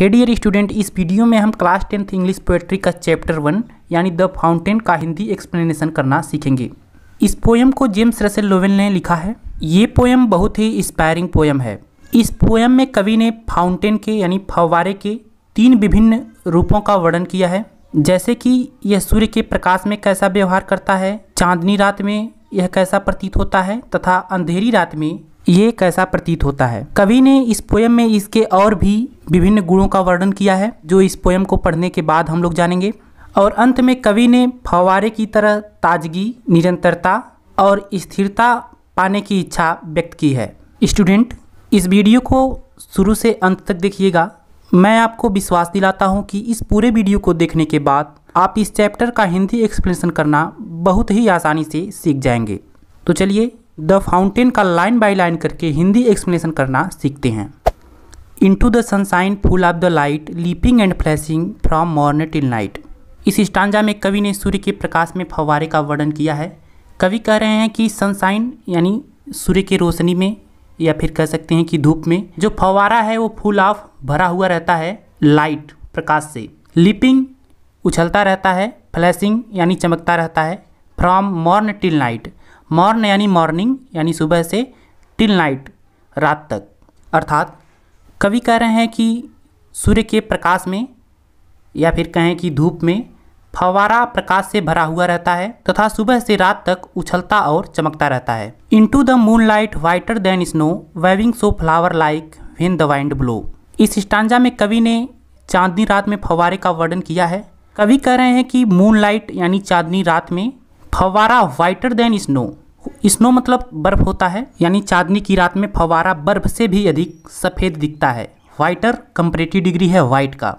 third year student इस video में हम क्लास टेंथ इंग्लिश पोएट्री का चैप्टर वन यानी द फाउंटेन का हिंदी एक्सप्लेनेशन करना सीखेंगे इस पोएम को जेम्स रसेल लोवेल ने लिखा है ये पोएम बहुत ही इंस्पायरिंग पोएम है इस पोएम में कवि ने फाउंटेन के यानी फवारे के तीन विभिन्न रूपों का वर्णन किया है जैसे कि यह सूर्य के प्रकाश में कैसा व्यवहार करता है चांदनी रात में यह कैसा प्रतीत होता है तथा अंधेरी रात में ये कैसा प्रतीत होता है कवि ने इस पोयम में इसके और भी विभिन्न गुणों का वर्णन किया है जो इस पोयम को पढ़ने के बाद हम लोग जानेंगे और अंत में कवि ने फवारे की तरह ताजगी निरंतरता और स्थिरता पाने की इच्छा व्यक्त की है स्टूडेंट इस वीडियो को शुरू से अंत तक देखिएगा मैं आपको विश्वास दिलाता हूँ कि इस पूरे वीडियो को देखने के बाद आप इस चैप्टर का हिंदी एक्सप्लेनेशन करना बहुत ही आसानी से सीख जाएंगे तो चलिए द फाउंटेन का लाइन बाय लाइन करके हिंदी एक्सप्लेनेशन करना सीखते हैं into the sunshine full of the light leaping and flashing from morn till night इस स्टांजा में कवि ने सूर्य के प्रकाश में फवारे का वर्णन किया है कवि कह रहे हैं कि सनसाइन यानी सूर्य की रोशनी में या फिर कह सकते हैं कि धूप में जो फवारा है वो फुल ऑफ भरा हुआ रहता है लाइट प्रकाश से लिपिंग उछलता रहता है फ्लैशिंग यानी चमकता रहता है from morn till night morn यानी मॉर्निंग यानी सुबह से टिल नाइट रात तक अर्थात कवि कह रहे हैं कि सूर्य के प्रकाश में या फिर कहें कि धूप में फवारा प्रकाश से भरा हुआ रहता है तथा सुबह से रात तक उछलता और चमकता रहता है into the moonlight whiter than snow waving so flower like when the wind blow इस स्टांजा में कवि ने चांदनी रात में फवारे का वर्णन किया है कवि कह रहे हैं कि मून लाइट यानी चांदनी रात में फवारा वाइटर देन स्नो स्नो मतलब बर्फ होता है यानी चांदनी की रात में फवारा बर्फ से भी अधिक सफ़ेद दिखता है वाइटर कंपरेटिव डिग्री है वाइट का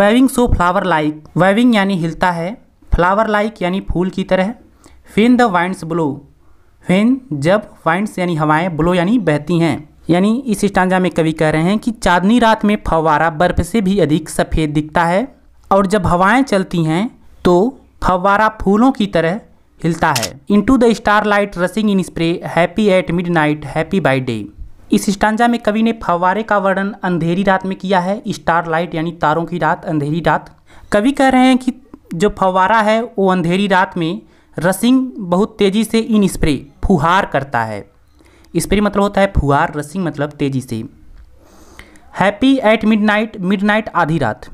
waving so flower like waving यानी हिलता है फ्लावर लाइक यानी फूल की तरह when the winds blow when जब वाइंड्स यानी हवाएं ब्लो यानी बहती हैं यानी इस स्टांजा में कवि कह रहे हैं कि चांदनी रात में फवारा बर्फ से भी अधिक सफ़ेद दिखता है और जब हवाएं चलती हैं तो फवारा फूलों की तरह हिलता है into the starlight rushing in spray happy at midnight happy by day इस स्टांजा में कवि ने फवारे का वर्णन अंधेरी रात में किया है स्टार लाइट यानी तारों की रात अंधेरी रात कवि कह रहे हैं कि जो फवारा है वो अंधेरी रात में रसिंग बहुत तेज़ी से इन स्प्रे फुहार करता है स्प्रे मतलब होता है फुहार रसिंग मतलब तेज़ी से हैप्पी एट मिड नाइट आधी रात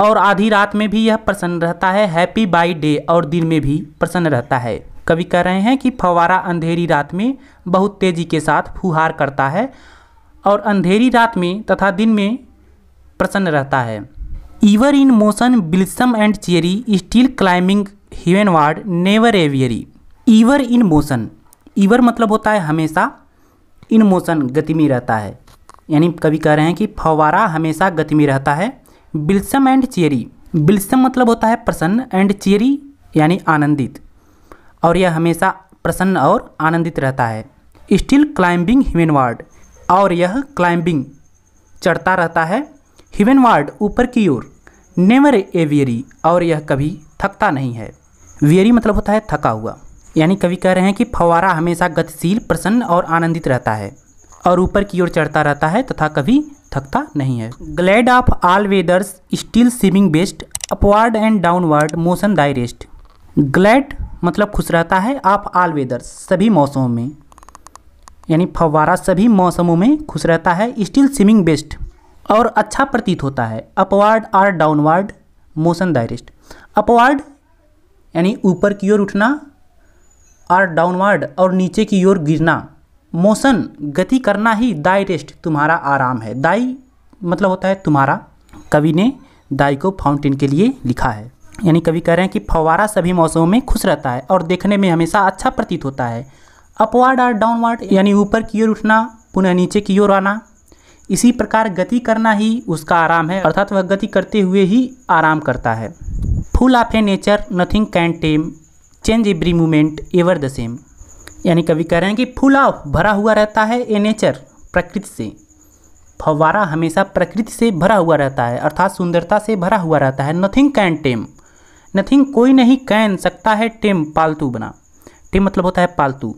और आधी रात में भी यह प्रसन्न रहता है हैप्पी बाई डे और दिन में भी प्रसन्न रहता है कवि कह रहे हैं कि फवारा अंधेरी रात में बहुत तेज़ी के साथ फुहार करता है और अंधेरी रात में तथा दिन में प्रसन्न रहता है ever in motion blithesome and cheery still climbing heavenward never aweary ever in motion ever मतलब होता है हमेशा इन मोशन गति में रहता है यानी कभी कह रहे हैं कि फवारा हमेशा गति में रहता है बिल्सम एंड चेरी बिल्सम मतलब होता है प्रसन्न एंड चेरी यानी आनंदित और यह हमेशा प्रसन्न और आनंदित रहता है स्टिल क्लाइंबिंग ह्यूमन वार्ड और यह क्लाइंबिंग चढ़ता रहता है ह्यूमन वार्ड ऊपर की ओर नेवर ए वियरी और यह कभी थकता नहीं है वियरी मतलब होता है थका हुआ यानी कभी कह रहे हैं कि फवारा हमेशा गतिशील प्रसन्न और आनंदित रहता है और ऊपर की ओर चढ़ता रहता है तथा कभी थकता नहीं है glad of all weathers still seeming best upward and downward motion thy rest glad मतलब खुश रहता है आप ऑल वेदर्स सभी मौसमों में यानी फवारा सभी मौसमों में खुश रहता है स्टील स्विमिंग बेस्ट और अच्छा प्रतीत होता है अपवार्ड और डाउनवर्ड मोशन डायरेस्ट अपवार्ड यानी ऊपर की ओर उठना और डाउनवर्ड और नीचे की ओर गिरना मोशन गति करना ही दाई रेस्ट तुम्हारा आराम है दाई मतलब होता है तुम्हारा कवि ने दाई को फाउंटेन के लिए लिखा है यानी कवि कह रहे हैं कि फवारा सभी मौसमों में खुश रहता है और देखने में हमेशा अच्छा प्रतीत होता है अपवार्ड और डाउनवार्ड यानी ऊपर की ओर उठना पुनः नीचे की ओर आना इसी प्रकार गति करना ही उसका आराम है अर्थात वह गति करते हुए ही आराम करता है full of a nature nothing can tame change every moment ever the same यानी कवि कह रहे हैं कि फूला भरा हुआ रहता है ए नेचर प्रकृति से फवारा हमेशा प्रकृति से भरा हुआ रहता है अर्थात सुंदरता से भरा हुआ रहता है नथिंग कैन टेम नथिंग कोई नहीं कैन सकता है टेम पालतू बना टेम मतलब होता है पालतू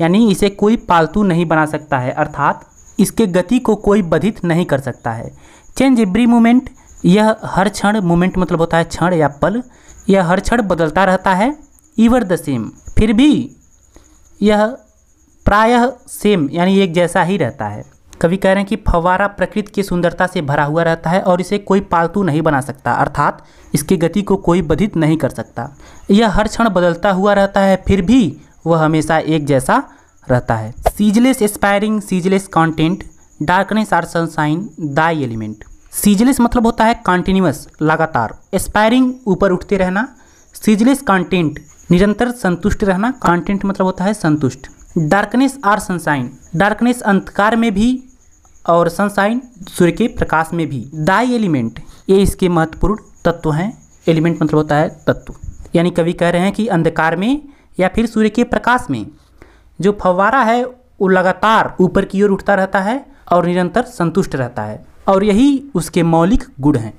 यानी इसे कोई पालतू नहीं बना सकता है अर्थात इसके गति को कोई बधित नहीं कर सकता है चेंज एवरी मोमेंट यह हर क्षण मोमेंट मतलब होता है क्षण या पल यह हर क्षण बदलता रहता है ईवर द सेम फिर भी यह प्रायः सेम यानी एक जैसा ही रहता है कभी कह रहे हैं कि फवारा प्रकृति की सुंदरता से भरा हुआ रहता है और इसे कोई पालतू नहीं बना सकता अर्थात इसकी गति को कोई बधित नहीं कर सकता यह हर क्षण बदलता हुआ रहता है फिर भी वह हमेशा एक जैसा रहता है ceaseless aspiring ceaseless content darkness or sunshine thy element ceaseless मतलब होता है कॉन्टिन्यूस लगातार एस्पायरिंग ऊपर उठते रहना सीजलेस कॉन्टेंट निरंतर संतुष्ट रहना कॉन्टेंट मतलब होता है संतुष्ट डार्कनेस आर सनसाइन डार्कनेस अंधकार में भी और सनसाइन सूर्य के प्रकाश में भी दाई एलिमेंट ये इसके महत्वपूर्ण तत्व हैं एलिमेंट मतलब होता है तत्व यानी कवि कह रहे हैं कि अंधकार में या फिर सूर्य के प्रकाश में जो फव्वारा है वो लगातार ऊपर की ओर उठता रहता है और निरंतर संतुष्ट रहता है और यही उसके मौलिक गुण हैं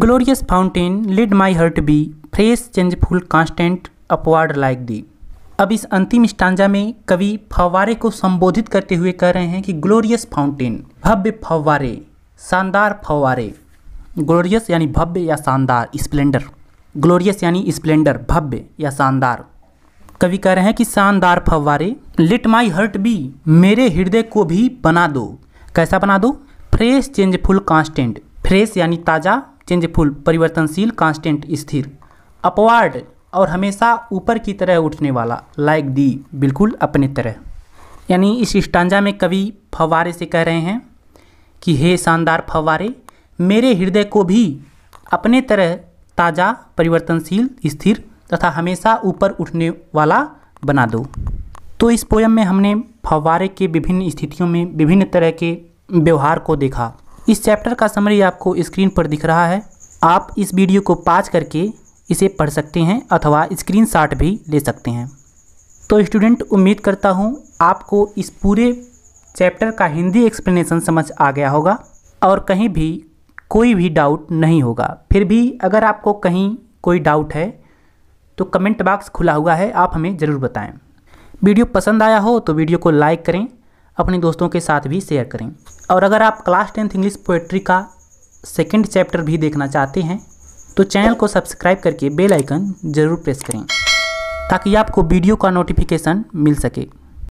glorious fountain let my heart be fresh changeful constant upward like thee अब इस अंतिम स्टांजा में कवि फव्वारे को संबोधित करते हुए कह रहे हैं कि ग्लोरियस फाउंटेन भव्य फव्वारे शानदार फव्वारे ग्लोरियस यानी भव्य या शानदार स्प्लेंडर ग्लोरियस यानी स्प्लेंडर भव्य या शानदार कवि कह रहे हैं कि शानदार फव्वारे लिट माई हर्ट बी मेरे हृदय को भी बना दो कैसा बना दो फ्रेश चेंजफुल कांस्टेंट फ्रेश यानी ताज़ा चेंजफुल परिवर्तनशील कांस्टेंट स्थिर अपवार्ड और हमेशा ऊपर की तरह उठने वाला लाइक दी बिल्कुल अपने तरह यानी इस स्टांजा में कवि फवारे से कह रहे हैं कि हे शानदार फवारे मेरे हृदय को भी अपने तरह ताज़ा परिवर्तनशील स्थिर तथा हमेशा ऊपर उठने वाला बना दो तो इस पोयम में हमने फवारे के विभिन्न स्थितियों में विभिन्न तरह के व्यवहार को देखा इस चैप्टर का समरी आपको स्क्रीन पर दिख रहा है आप इस वीडियो को पाज करके इसे पढ़ सकते हैं अथवा स्क्रीन भी ले सकते हैं तो स्टूडेंट उम्मीद करता हूँ आपको इस पूरे चैप्टर का हिंदी एक्सप्लेनेशन समझ आ गया होगा और कहीं भी कोई भी डाउट नहीं होगा फिर भी अगर आपको कहीं कोई डाउट है तो कमेंट बॉक्स खुला हुआ है आप हमें ज़रूर बताएं वीडियो पसंद आया हो तो वीडियो को लाइक करें अपने दोस्तों के साथ भी शेयर करें और अगर आप क्लास टेंथ इंग्लिश पोएट्री का सेकेंड चैप्टर भी देखना चाहते हैं तो चैनल को सब्सक्राइब करके बेल आइकन ज़रूर प्रेस करें ताकि आपको वीडियो का नोटिफिकेशन मिल सके